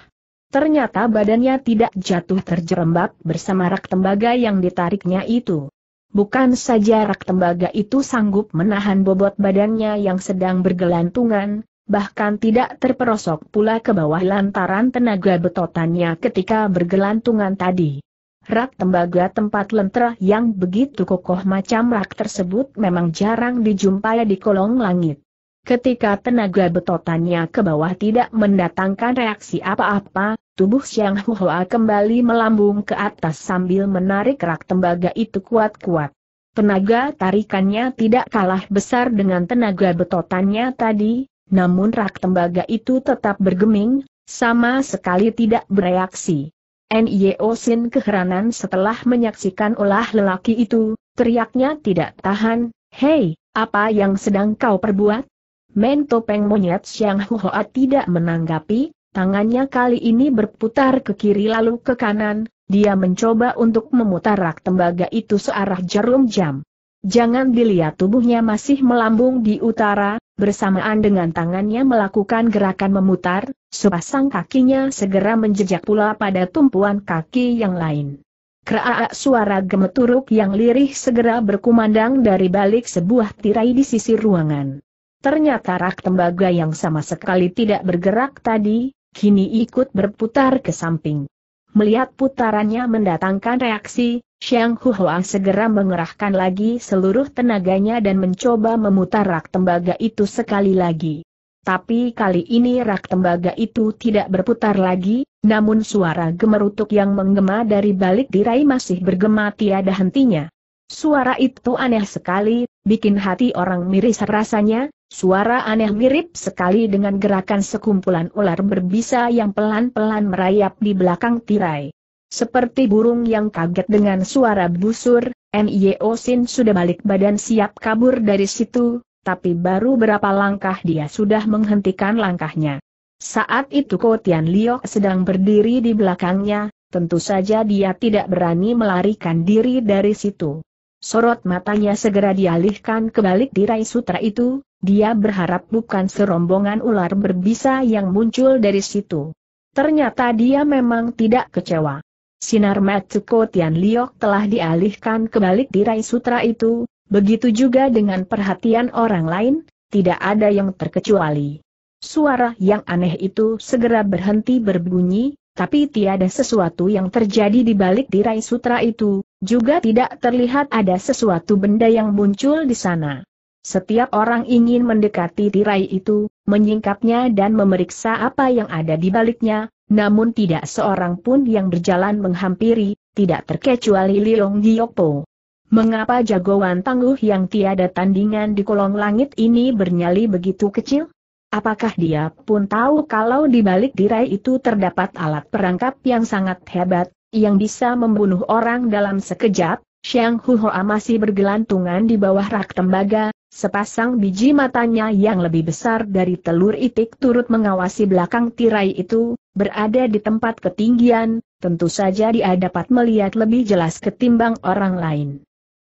Ternyata badannya tidak jatuh terjerembab bersama rak tembaga yang ditariknya itu. Bukan saja rak tembaga itu sanggup menahan bobot badannya yang sedang bergelantungan, bahkan tidak terperosok pula ke bawah lantaran tenaga betotannya ketika bergelantungan tadi. Rak tembaga tempat lentera yang begitu kokoh macam rak tersebut memang jarang dijumpai di kolong langit. Ketika tenaga betotannya ke bawah tidak mendatangkan reaksi apa-apa, Tubuh Siang Hua kembali melambung ke atas sambil menarik rak tembaga itu kuat-kuat. Tenaga tarikannya tidak kalah besar dengan tenaga betotannya tadi, namun rak tembaga itu tetap bergeming, sama sekali tidak bereaksi. N.I.O. Sin keheranan setelah menyaksikan olah lelaki itu, teriaknya tidak tahan, Hei, apa yang sedang kau perbuat? Mentopeng monyet Xiang Hua tidak menanggapi, Tangannya kali ini berputar ke kiri lalu ke kanan, dia mencoba untuk memutar rak tembaga itu searah jarum jam. Jangan dilihat tubuhnya masih melambung di utara, bersamaan dengan tangannya melakukan gerakan memutar, sepasang kakinya segera menjejak pula pada tumpuan kaki yang lain. Keraak suara gemeturuk yang lirih segera berkumandang dari balik sebuah tirai di sisi ruangan. Ternyata rak tembaga yang sama sekali tidak bergerak tadi, kini ikut berputar ke samping. Melihat putarannya mendatangkan reaksi, Xiang Huhua segera mengerahkan lagi seluruh tenaganya dan mencoba memutar rak tembaga itu sekali lagi. Tapi kali ini rak tembaga itu tidak berputar lagi, namun suara gemerutuk yang menggema dari balik tirai masih bergema tiada hentinya. Suara itu aneh sekali, bikin hati orang miris rasanya, Suara aneh mirip sekali dengan gerakan sekumpulan ular berbisa yang pelan-pelan merayap di belakang tirai. Seperti burung yang kaget dengan suara busur, Nio Sin sudah balik badan siap kabur dari situ, tapi baru berapa langkah dia sudah menghentikan langkahnya. Saat itu Tian Liok sedang berdiri di belakangnya, tentu saja dia tidak berani melarikan diri dari situ. Sorot matanya segera dialihkan ke balik tirai sutra itu, dia berharap bukan serombongan ular berbisa yang muncul dari situ. Ternyata dia memang tidak kecewa. Sinar Matsuko Tian Liok telah dialihkan ke balik tirai sutra itu, begitu juga dengan perhatian orang lain, tidak ada yang terkecuali. Suara yang aneh itu segera berhenti berbunyi, tapi tiada sesuatu yang terjadi di balik tirai sutra itu, juga tidak terlihat ada sesuatu benda yang muncul di sana. Setiap orang ingin mendekati tirai itu, menyingkapnya dan memeriksa apa yang ada di baliknya, namun tidak seorang pun yang berjalan menghampiri, tidak terkecuali Liong Giokpo. Mengapa jagoan tangguh yang tiada tandingan di kolong langit ini bernyali begitu kecil? Apakah dia pun tahu kalau di balik tirai itu terdapat alat perangkap yang sangat hebat, yang bisa membunuh orang dalam sekejap, Xiang Huhoa masih bergelantungan di bawah rak tembaga, sepasang biji matanya yang lebih besar dari telur itik turut mengawasi belakang tirai itu, berada di tempat ketinggian, tentu saja dia dapat melihat lebih jelas ketimbang orang lain.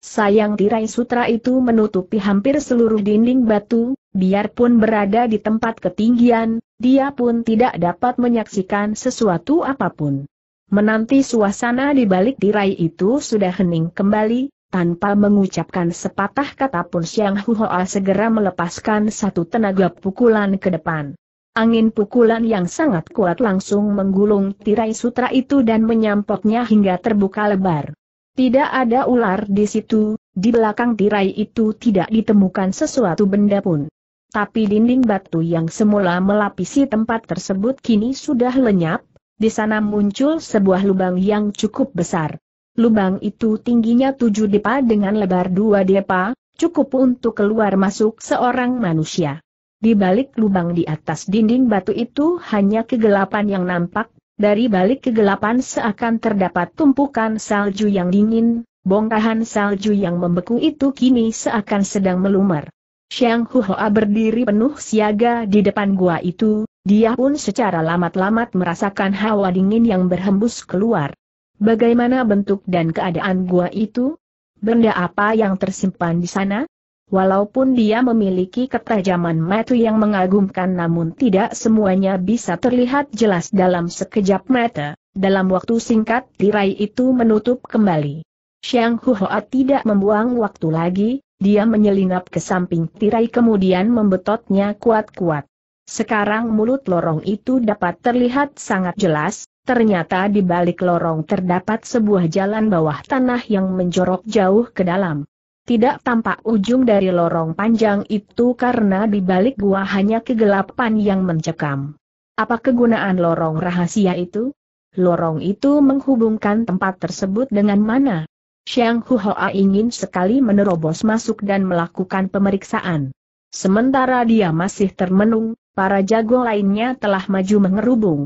Sayang tirai sutra itu menutupi hampir seluruh dinding batu, biarpun berada di tempat ketinggian, dia pun tidak dapat menyaksikan sesuatu apapun. Menanti suasana di balik tirai itu sudah hening kembali, tanpa mengucapkan sepatah kata pun Siang Huhoa segera melepaskan satu tenaga pukulan ke depan. Angin pukulan yang sangat kuat langsung menggulung tirai sutra itu dan menyampoknya hingga terbuka lebar. Tidak ada ular di situ, di belakang tirai itu tidak ditemukan sesuatu benda pun. Tapi dinding batu yang semula melapisi tempat tersebut kini sudah lenyap, di sana muncul sebuah lubang yang cukup besar. Lubang itu tingginya tujuh depa dengan lebar dua depa, cukup untuk keluar masuk seorang manusia. Di balik lubang di atas dinding batu itu hanya kegelapan yang nampak, dari balik kegelapan seakan terdapat tumpukan salju yang dingin, bongkahan salju yang membeku itu kini seakan sedang melumer. Xiang Huhoa berdiri penuh siaga di depan gua itu, dia pun secara lamat-lamat merasakan hawa dingin yang berhembus keluar. Bagaimana bentuk dan keadaan gua itu? Benda apa yang tersimpan di sana? Walaupun dia memiliki ketajaman mata yang mengagumkan namun tidak semuanya bisa terlihat jelas dalam sekejap mata, dalam waktu singkat tirai itu menutup kembali. Xiang Huhoa tidak membuang waktu lagi, dia menyelinap ke samping tirai kemudian membetotnya kuat-kuat. Sekarang mulut lorong itu dapat terlihat sangat jelas, ternyata di balik lorong terdapat sebuah jalan bawah tanah yang menjorok jauh ke dalam. Tidak tampak ujung dari lorong panjang itu karena di balik gua hanya kegelapan yang mencekam. Apa kegunaan lorong rahasia itu? Lorong itu menghubungkan tempat tersebut dengan mana? Xiang Huoha ingin sekali menerobos masuk dan melakukan pemeriksaan. Sementara dia masih termenung, para jago lainnya telah maju mengerubung.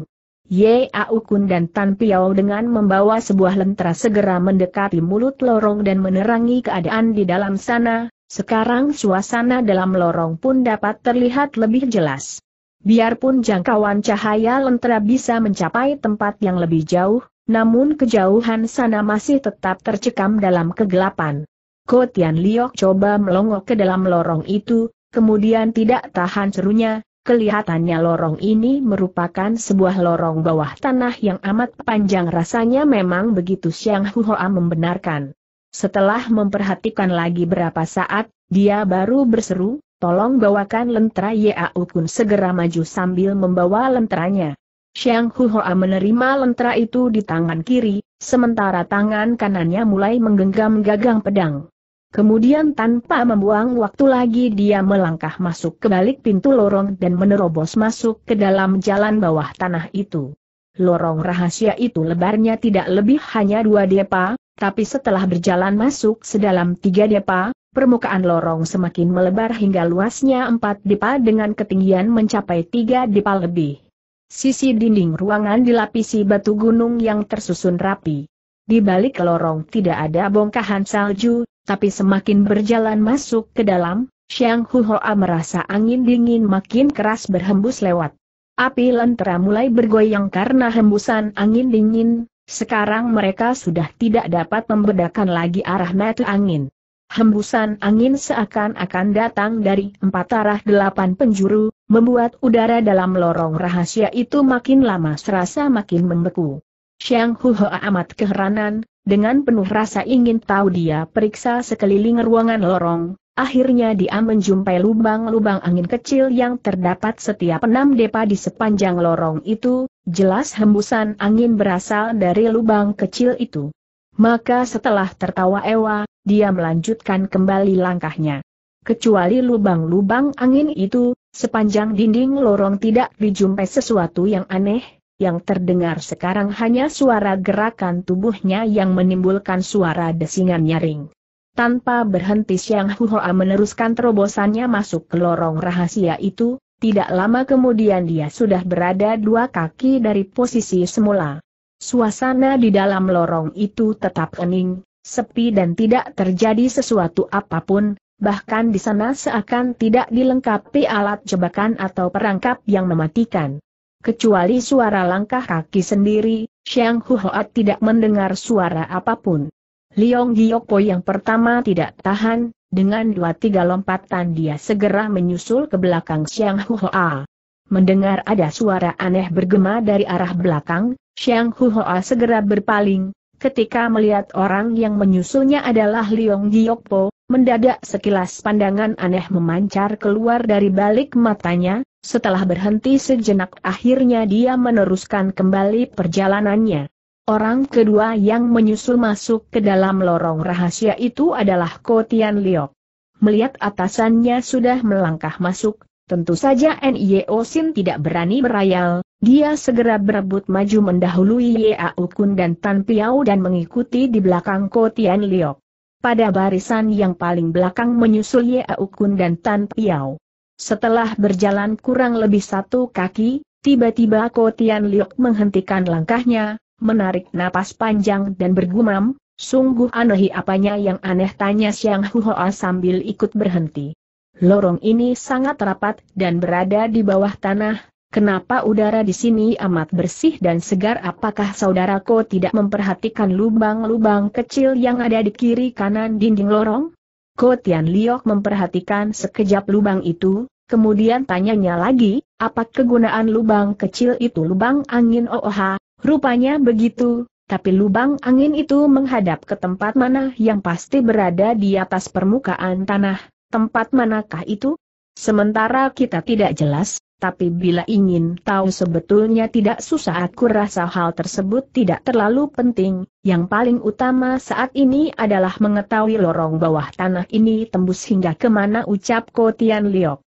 Ye Aukun dan Tan Piao dengan membawa sebuah lentera segera mendekati mulut lorong dan menerangi keadaan di dalam sana, sekarang suasana dalam lorong pun dapat terlihat lebih jelas. Biarpun jangkauan cahaya lentera bisa mencapai tempat yang lebih jauh, namun kejauhan sana masih tetap tercekam dalam kegelapan. Kotian Liok coba melongok ke dalam lorong itu, kemudian tidak tahan serunya, kelihatannya lorong ini merupakan sebuah lorong bawah tanah yang amat panjang rasanya memang begitu Siang Huhoa membenarkan. Setelah memperhatikan lagi berapa saat, dia baru berseru, Tolong bawakan lentera Yau Kun segera maju sambil membawa lenteranya. Xiang Huoa menerima lentera itu di tangan kiri, sementara tangan kanannya mulai menggenggam gagang pedang. Kemudian tanpa membuang waktu lagi dia melangkah masuk ke balik pintu lorong dan menerobos masuk ke dalam jalan bawah tanah itu. Lorong rahasia itu lebarnya tidak lebih hanya dua depa, tapi setelah berjalan masuk sedalam tiga depa, permukaan lorong semakin melebar hingga luasnya empat depa dengan ketinggian mencapai tiga depa lebih. Sisi dinding ruangan dilapisi batu gunung yang tersusun rapi. Di balik lorong tidak ada bongkahan salju, tapi semakin berjalan masuk ke dalam, Xiang Huhoa merasa angin dingin makin keras berhembus lewat. Api lentera mulai bergoyang karena hembusan angin dingin, sekarang mereka sudah tidak dapat membedakan lagi arah mata angin. Hembusan angin seakan-akan datang dari empat arah delapan penjuru, Membuat udara dalam lorong rahasia itu makin lama serasa makin membeku. Xiang Hua amat keheranan, dengan penuh rasa ingin tahu dia periksa sekeliling ruangan lorong, Akhirnya dia menjumpai lubang-lubang angin kecil yang terdapat setiap enam depa di sepanjang lorong itu, jelas hembusan angin berasal dari lubang kecil itu. Maka setelah tertawa Ewa, dia melanjutkan kembali langkahnya. Kecuali lubang-lubang angin itu, Sepanjang dinding lorong tidak dijumpai sesuatu yang aneh, yang terdengar sekarang hanya suara gerakan tubuhnya yang menimbulkan suara desingan nyaring. Tanpa berhenti Siang Huhoa meneruskan terobosannya masuk ke lorong rahasia itu, tidak lama kemudian dia sudah berada dua kaki dari posisi semula. Suasana di dalam lorong itu tetap hening, sepi dan tidak terjadi sesuatu apapun, bahkan di sana seakan tidak dilengkapi alat jebakan atau perangkap yang mematikan. Kecuali suara langkah kaki sendiri, Xiang Huhoat tidak mendengar suara apapun. Liong Giyokpo yang pertama tidak tahan, dengan dua tiga lompatan dia segera menyusul ke belakang Xiang Huoat. Mendengar ada suara aneh bergema dari arah belakang, Xiang Huhoa segera berpaling, ketika melihat orang yang menyusulnya adalah Liong Giyokpo, Mendadak sekilas pandangan aneh memancar keluar dari balik matanya, setelah berhenti sejenak akhirnya dia meneruskan kembali perjalanannya. Orang kedua yang menyusul masuk ke dalam lorong rahasia itu adalah Kotian Liok. Melihat atasannya sudah melangkah masuk, tentu saja N.I.O. Sin tidak berani berayal, dia segera berebut maju mendahului Ye Kun dan Tan Piao dan mengikuti di belakang Kotian Liok. Pada barisan yang paling belakang menyusul Ye Aukun dan Tan Piao. Setelah berjalan kurang lebih satu kaki, tiba-tiba Tian Liok menghentikan langkahnya, menarik napas panjang dan bergumam, sungguh aneh apanya yang aneh tanya Siang Huoa sambil ikut berhenti. Lorong ini sangat rapat dan berada di bawah tanah, Kenapa udara di sini amat bersih dan segar apakah saudaraku tidak memperhatikan lubang-lubang kecil yang ada di kiri kanan dinding lorong? Ko Tian Liok memperhatikan sekejap lubang itu, kemudian tanyanya lagi, apa kegunaan lubang kecil itu lubang angin OOH? Oh, rupanya begitu, tapi lubang angin itu menghadap ke tempat mana yang pasti berada di atas permukaan tanah, tempat manakah itu? Sementara kita tidak jelas, tapi bila ingin tahu sebetulnya tidak susah aku rasa hal tersebut tidak terlalu penting, yang paling utama saat ini adalah mengetahui lorong bawah tanah ini tembus hingga kemana ucap Kotian Liok.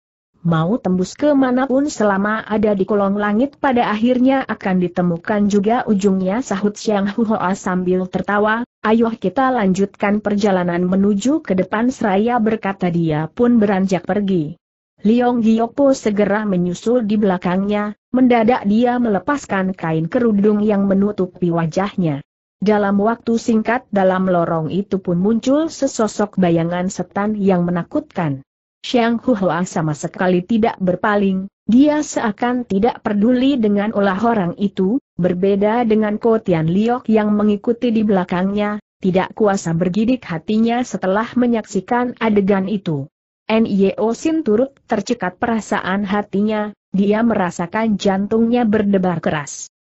Mau tembus kemanapun selama ada di kolong langit pada akhirnya akan ditemukan juga ujungnya sahut Siang Huhoa sambil tertawa, ayo kita lanjutkan perjalanan menuju ke depan seraya berkata dia pun beranjak pergi. Liong Giopo segera menyusul di belakangnya, mendadak dia melepaskan kain kerudung yang menutupi wajahnya. Dalam waktu singkat dalam lorong itu pun muncul sesosok bayangan setan yang menakutkan. Xiang Huhua sama sekali tidak berpaling, dia seakan tidak peduli dengan olah orang itu, berbeda dengan Tian Liok yang mengikuti di belakangnya, tidak kuasa bergidik hatinya setelah menyaksikan adegan itu. NIO Sin turut tercekat perasaan hatinya, dia merasakan jantungnya berdebar keras.